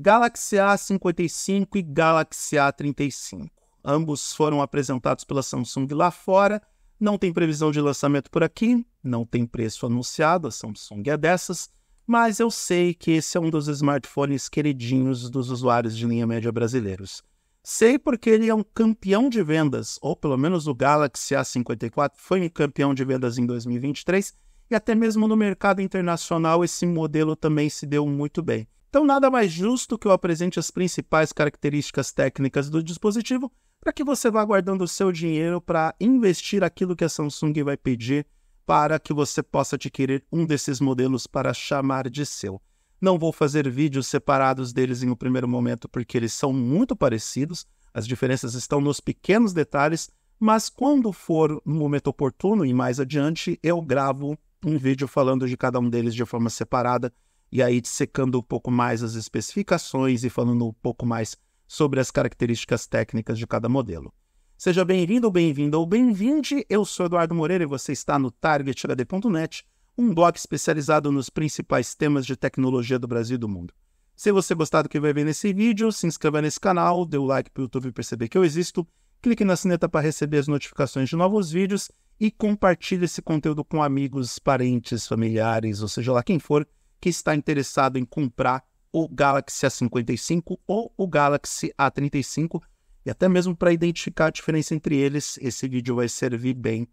Galaxy A55 e Galaxy A35. Ambos foram apresentados pela Samsung lá fora. Não tem previsão de lançamento por aqui, não tem preço anunciado, a Samsung é dessas, mas eu sei que esse é um dos smartphones queridinhos dos usuários de linha média brasileiros. Sei porque ele é um campeão de vendas, ou pelo menos o Galaxy A54 foi um campeão de vendas em 2023, e até mesmo no mercado internacional esse modelo também se deu muito bem. Então, nada mais justo que eu apresente as principais características técnicas do dispositivo para que você vá guardando o seu dinheiro para investir aquilo que a Samsung vai pedir para que você possa adquirir um desses modelos para chamar de seu. Não vou fazer vídeos separados deles em um primeiro momento porque eles são muito parecidos, as diferenças estão nos pequenos detalhes, mas quando for no momento oportuno e mais adiante, eu gravo um vídeo falando de cada um deles de forma separada e aí dissecando um pouco mais as especificações e falando um pouco mais sobre as características técnicas de cada modelo. Seja bem-vindo, bem-vinda ou bem-vinde, eu sou Eduardo Moreira e você está no TargetHD.net, um blog especializado nos principais temas de tecnologia do Brasil e do mundo. Se você gostar do que vai ver nesse vídeo, se inscreva nesse canal, dê o like para o YouTube perceber que eu existo, clique na sineta para receber as notificações de novos vídeos e compartilhe esse conteúdo com amigos, parentes, familiares, ou seja lá quem for, que está interessado em comprar o Galaxy A55 ou o Galaxy A35 e até mesmo para identificar a diferença entre eles, esse vídeo vai servir bem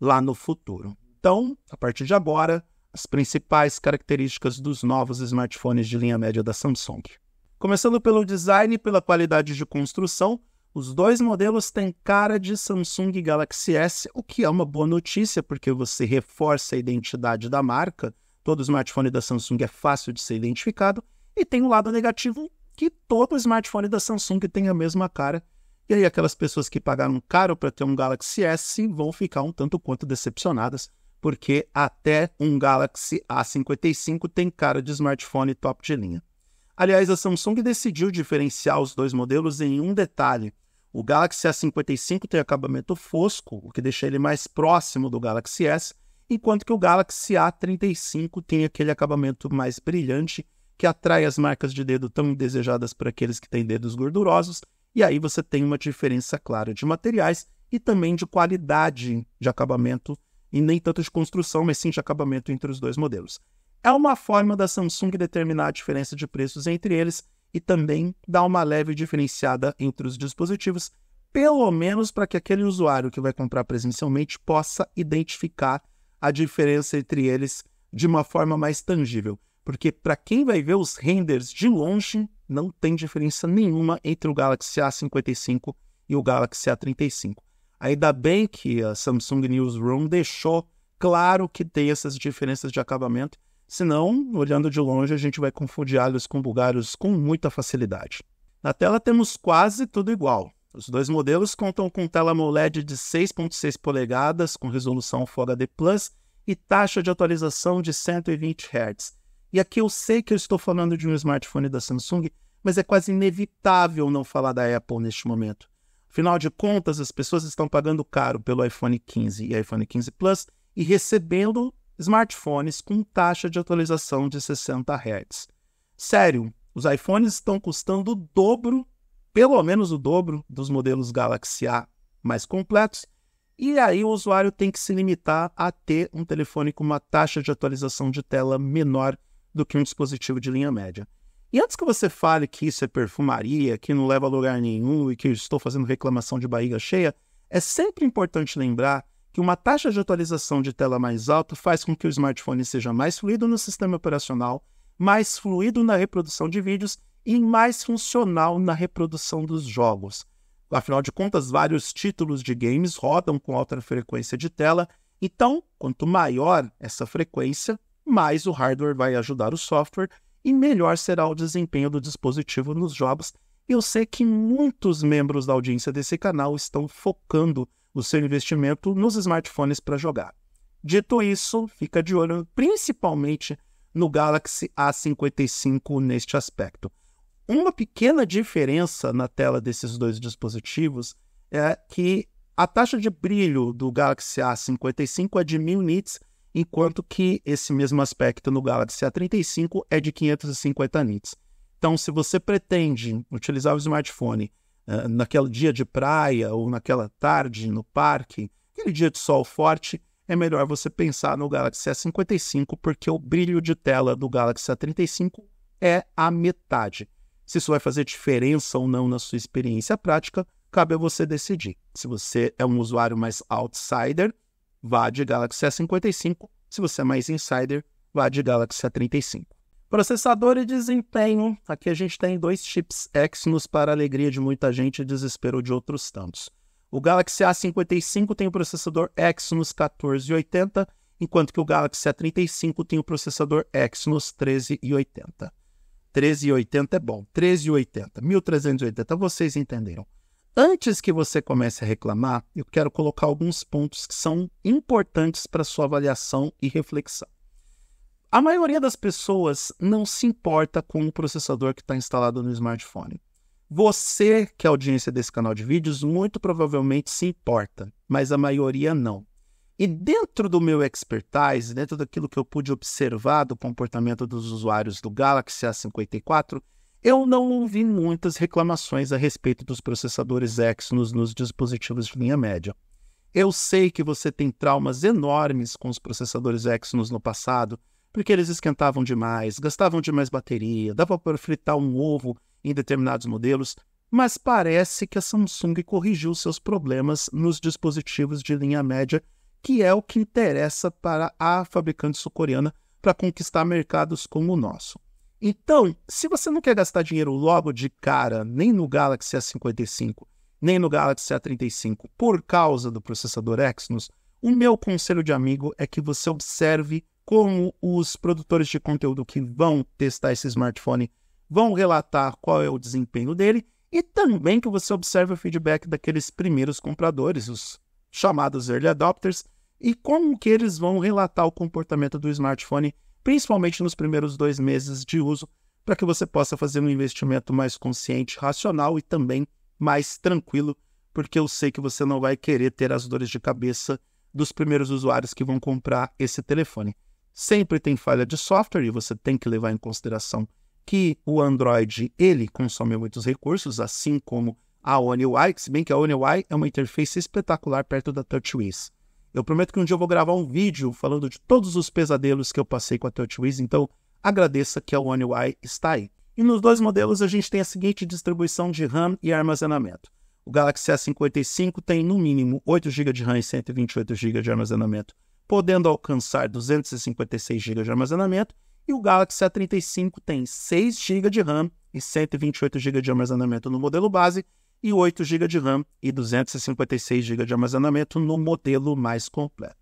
lá no futuro. Então, a partir de agora, as principais características dos novos smartphones de linha média da Samsung. Começando pelo design e pela qualidade de construção, os dois modelos têm cara de Samsung Galaxy S, o que é uma boa notícia porque você reforça a identidade da marca todo smartphone da Samsung é fácil de ser identificado, e tem um lado negativo que todo smartphone da Samsung tem a mesma cara. E aí aquelas pessoas que pagaram caro para ter um Galaxy S vão ficar um tanto quanto decepcionadas, porque até um Galaxy A55 tem cara de smartphone top de linha. Aliás, a Samsung decidiu diferenciar os dois modelos em um detalhe. O Galaxy A55 tem acabamento fosco, o que deixa ele mais próximo do Galaxy S, enquanto que o Galaxy A35 tem aquele acabamento mais brilhante que atrai as marcas de dedo tão desejadas por aqueles que têm dedos gordurosos, e aí você tem uma diferença clara de materiais e também de qualidade de acabamento, e nem tanto de construção, mas sim de acabamento entre os dois modelos. É uma forma da Samsung determinar a diferença de preços entre eles e também dar uma leve diferenciada entre os dispositivos, pelo menos para que aquele usuário que vai comprar presencialmente possa identificar a diferença entre eles de uma forma mais tangível. Porque para quem vai ver os renders de longe, não tem diferença nenhuma entre o Galaxy A55 e o Galaxy A35. Ainda bem que a Samsung Newsroom deixou claro que tem essas diferenças de acabamento, senão, olhando de longe, a gente vai confundir alhos com bulgários com muita facilidade. Na tela temos quase tudo igual, os dois modelos contam com tela AMOLED de 6.6 polegadas com resolução Full HD Plus e taxa de atualização de 120 Hz. E aqui eu sei que eu estou falando de um smartphone da Samsung, mas é quase inevitável não falar da Apple neste momento. Afinal de contas, as pessoas estão pagando caro pelo iPhone 15 e iPhone 15 Plus e recebendo smartphones com taxa de atualização de 60 Hz. Sério, os iPhones estão custando o dobro pelo menos o dobro dos modelos Galaxy A mais completos, e aí o usuário tem que se limitar a ter um telefone com uma taxa de atualização de tela menor do que um dispositivo de linha média. E antes que você fale que isso é perfumaria, que não leva a lugar nenhum e que estou fazendo reclamação de barriga cheia, é sempre importante lembrar que uma taxa de atualização de tela mais alta faz com que o smartphone seja mais fluido no sistema operacional, mais fluido na reprodução de vídeos e mais funcional na reprodução dos jogos. Afinal de contas, vários títulos de games rodam com alta frequência de tela, então, quanto maior essa frequência, mais o hardware vai ajudar o software e melhor será o desempenho do dispositivo nos jogos. Eu sei que muitos membros da audiência desse canal estão focando o seu investimento nos smartphones para jogar. Dito isso, fica de olho principalmente no Galaxy A55 neste aspecto. Uma pequena diferença na tela desses dois dispositivos é que a taxa de brilho do Galaxy A55 é de 1000 nits, enquanto que esse mesmo aspecto no Galaxy A35 é de 550 nits. Então, se você pretende utilizar o smartphone uh, naquele dia de praia ou naquela tarde no parque, aquele dia de sol forte, é melhor você pensar no Galaxy A55, porque o brilho de tela do Galaxy A35 é a metade. Se isso vai fazer diferença ou não na sua experiência prática, cabe a você decidir. Se você é um usuário mais outsider, vá de Galaxy A55. Se você é mais insider, vá de Galaxy A35. Processador e desempenho. Aqui a gente tem dois chips Exynos para alegria de muita gente e desespero de outros tantos. O Galaxy A55 tem o processador Exynos 1480, enquanto que o Galaxy A35 tem o processador Exynos 1380. 1380 é bom, 1380, 1380, vocês entenderam. Antes que você comece a reclamar, eu quero colocar alguns pontos que são importantes para sua avaliação e reflexão. A maioria das pessoas não se importa com o processador que está instalado no smartphone. Você, que é a audiência desse canal de vídeos, muito provavelmente se importa, mas a maioria não. E dentro do meu expertise, dentro daquilo que eu pude observar do comportamento dos usuários do Galaxy A54, eu não ouvi muitas reclamações a respeito dos processadores Exynos nos dispositivos de linha média. Eu sei que você tem traumas enormes com os processadores Exynos no passado, porque eles esquentavam demais, gastavam demais bateria, dava para fritar um ovo em determinados modelos, mas parece que a Samsung corrigiu seus problemas nos dispositivos de linha média que é o que interessa para a fabricante sul-coreana para conquistar mercados como o nosso. Então, se você não quer gastar dinheiro logo de cara, nem no Galaxy S55, nem no Galaxy A35, por causa do processador Exynos, o meu conselho de amigo é que você observe como os produtores de conteúdo que vão testar esse smartphone vão relatar qual é o desempenho dele e também que você observe o feedback daqueles primeiros compradores, os chamados early adopters, e como que eles vão relatar o comportamento do smartphone, principalmente nos primeiros dois meses de uso, para que você possa fazer um investimento mais consciente, racional e também mais tranquilo, porque eu sei que você não vai querer ter as dores de cabeça dos primeiros usuários que vão comprar esse telefone. Sempre tem falha de software e você tem que levar em consideração que o Android ele consome muitos recursos, assim como a One UI, se bem que a One UI é uma interface espetacular perto da TouchWiz. Eu prometo que um dia eu vou gravar um vídeo falando de todos os pesadelos que eu passei com a TouchWiz, então agradeça que a One UI está aí. E nos dois modelos a gente tem a seguinte distribuição de RAM e armazenamento. O Galaxy S55 tem no mínimo 8 GB de RAM e 128 GB de armazenamento, podendo alcançar 256 GB de armazenamento, e o Galaxy A35 tem 6 GB de RAM e 128 GB de armazenamento no modelo base, e 8 GB de RAM e 256 GB de armazenamento no modelo mais completo.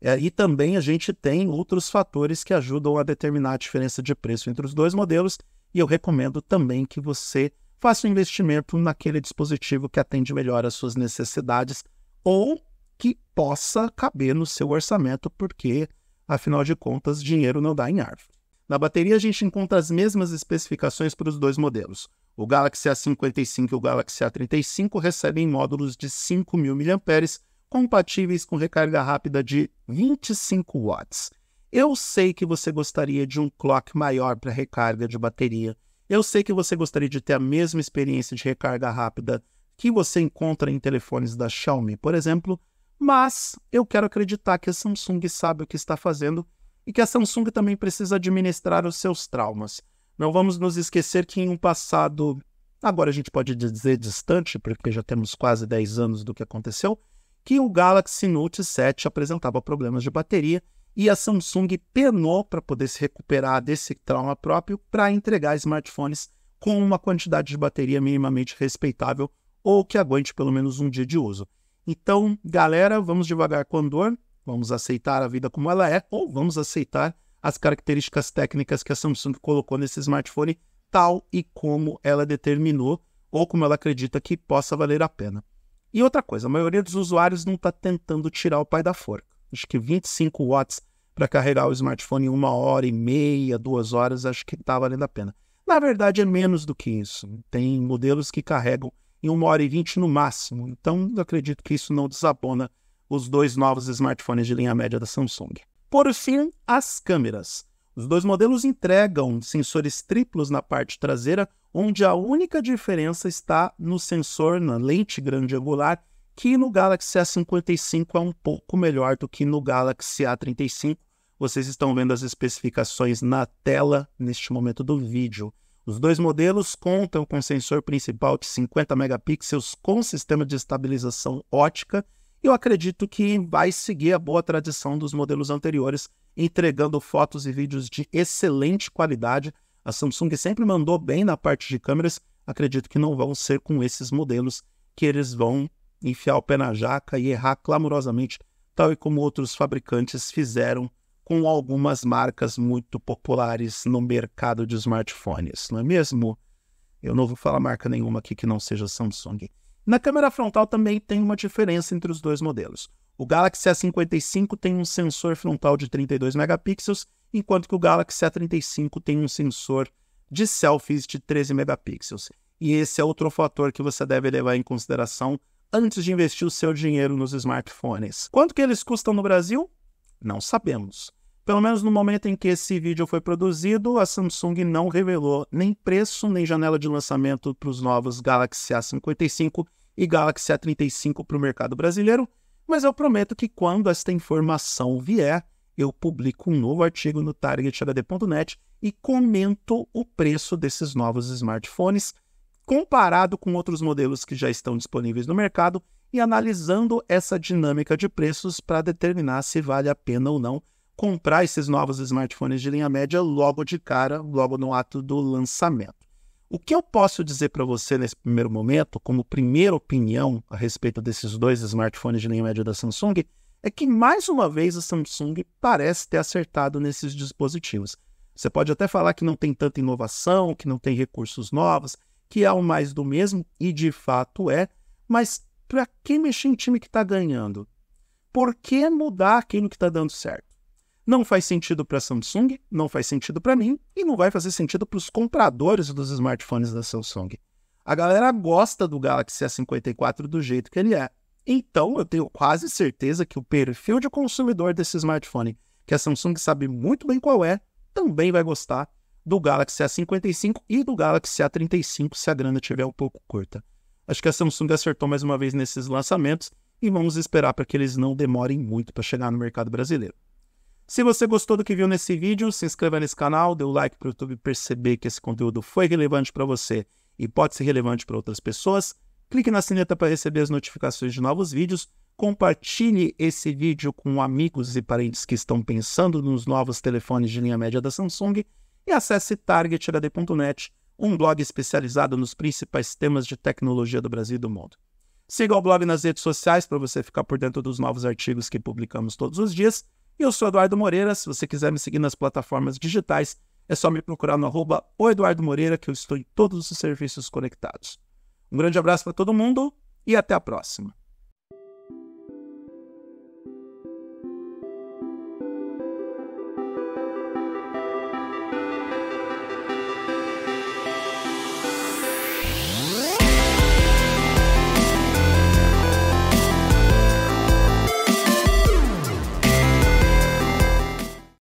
É, e também a gente tem outros fatores que ajudam a determinar a diferença de preço entre os dois modelos, e eu recomendo também que você faça um investimento naquele dispositivo que atende melhor às suas necessidades ou que possa caber no seu orçamento, porque, afinal de contas, dinheiro não dá em árvore. Na bateria, a gente encontra as mesmas especificações para os dois modelos. O Galaxy A55 e o Galaxy A35 recebem módulos de 5.000 mAh compatíveis com recarga rápida de 25 watts. Eu sei que você gostaria de um clock maior para recarga de bateria. Eu sei que você gostaria de ter a mesma experiência de recarga rápida que você encontra em telefones da Xiaomi, por exemplo, mas eu quero acreditar que a Samsung sabe o que está fazendo e que a Samsung também precisa administrar os seus traumas. Não vamos nos esquecer que em um passado, agora a gente pode dizer distante, porque já temos quase 10 anos do que aconteceu, que o Galaxy Note 7 apresentava problemas de bateria e a Samsung penou para poder se recuperar desse trauma próprio para entregar smartphones com uma quantidade de bateria minimamente respeitável ou que aguente pelo menos um dia de uso. Então, galera, vamos devagar com a dor, vamos aceitar a vida como ela é ou vamos aceitar as características técnicas que a Samsung colocou nesse smartphone, tal e como ela determinou ou como ela acredita que possa valer a pena. E outra coisa, a maioria dos usuários não está tentando tirar o pai da forca. Acho que 25 watts para carregar o smartphone em uma hora e meia, duas horas, acho que está valendo a pena. Na verdade, é menos do que isso. Tem modelos que carregam em uma hora e vinte no máximo. Então, acredito que isso não desabona os dois novos smartphones de linha média da Samsung. Por fim, as câmeras. Os dois modelos entregam sensores triplos na parte traseira, onde a única diferença está no sensor na lente grande angular, que no Galaxy A55 é um pouco melhor do que no Galaxy A35. Vocês estão vendo as especificações na tela neste momento do vídeo. Os dois modelos contam com sensor principal de 50 megapixels com sistema de estabilização ótica eu acredito que vai seguir a boa tradição dos modelos anteriores, entregando fotos e vídeos de excelente qualidade. A Samsung sempre mandou bem na parte de câmeras, acredito que não vão ser com esses modelos que eles vão enfiar o pé na jaca e errar clamorosamente, tal e como outros fabricantes fizeram com algumas marcas muito populares no mercado de smartphones, não é mesmo? Eu não vou falar marca nenhuma aqui que não seja Samsung. Na câmera frontal também tem uma diferença entre os dois modelos. O Galaxy A55 tem um sensor frontal de 32 megapixels, enquanto que o Galaxy A35 tem um sensor de selfies de 13 megapixels. E esse é outro fator que você deve levar em consideração antes de investir o seu dinheiro nos smartphones. Quanto que eles custam no Brasil? Não sabemos. Pelo menos no momento em que esse vídeo foi produzido, a Samsung não revelou nem preço nem janela de lançamento para os novos Galaxy A55 e Galaxy A35 para o mercado brasileiro, mas eu prometo que quando esta informação vier, eu publico um novo artigo no targethd.net e comento o preço desses novos smartphones comparado com outros modelos que já estão disponíveis no mercado e analisando essa dinâmica de preços para determinar se vale a pena ou não comprar esses novos smartphones de linha média logo de cara, logo no ato do lançamento. O que eu posso dizer para você nesse primeiro momento, como primeira opinião a respeito desses dois smartphones de linha média da Samsung, é que mais uma vez a Samsung parece ter acertado nesses dispositivos. Você pode até falar que não tem tanta inovação, que não tem recursos novos, que é o mais do mesmo, e de fato é, mas para que mexer em time que está ganhando? Por que mudar aquilo que está dando certo? Não faz sentido para a Samsung, não faz sentido para mim e não vai fazer sentido para os compradores dos smartphones da Samsung. A galera gosta do Galaxy a 54 do jeito que ele é. Então, eu tenho quase certeza que o perfil de consumidor desse smartphone, que a Samsung sabe muito bem qual é, também vai gostar do Galaxy A55 e do Galaxy A35 se a grana estiver um pouco curta. Acho que a Samsung acertou mais uma vez nesses lançamentos e vamos esperar para que eles não demorem muito para chegar no mercado brasileiro. Se você gostou do que viu nesse vídeo, se inscreva nesse canal, dê o um like para o YouTube perceber que esse conteúdo foi relevante para você e pode ser relevante para outras pessoas. Clique na sineta para receber as notificações de novos vídeos. Compartilhe esse vídeo com amigos e parentes que estão pensando nos novos telefones de linha média da Samsung e acesse targetrad.net, um blog especializado nos principais temas de tecnologia do Brasil e do mundo. Siga o blog nas redes sociais para você ficar por dentro dos novos artigos que publicamos todos os dias eu sou Eduardo Moreira. Se você quiser me seguir nas plataformas digitais, é só me procurar no arroba o Eduardo Moreira, que eu estou em todos os serviços conectados. Um grande abraço para todo mundo e até a próxima.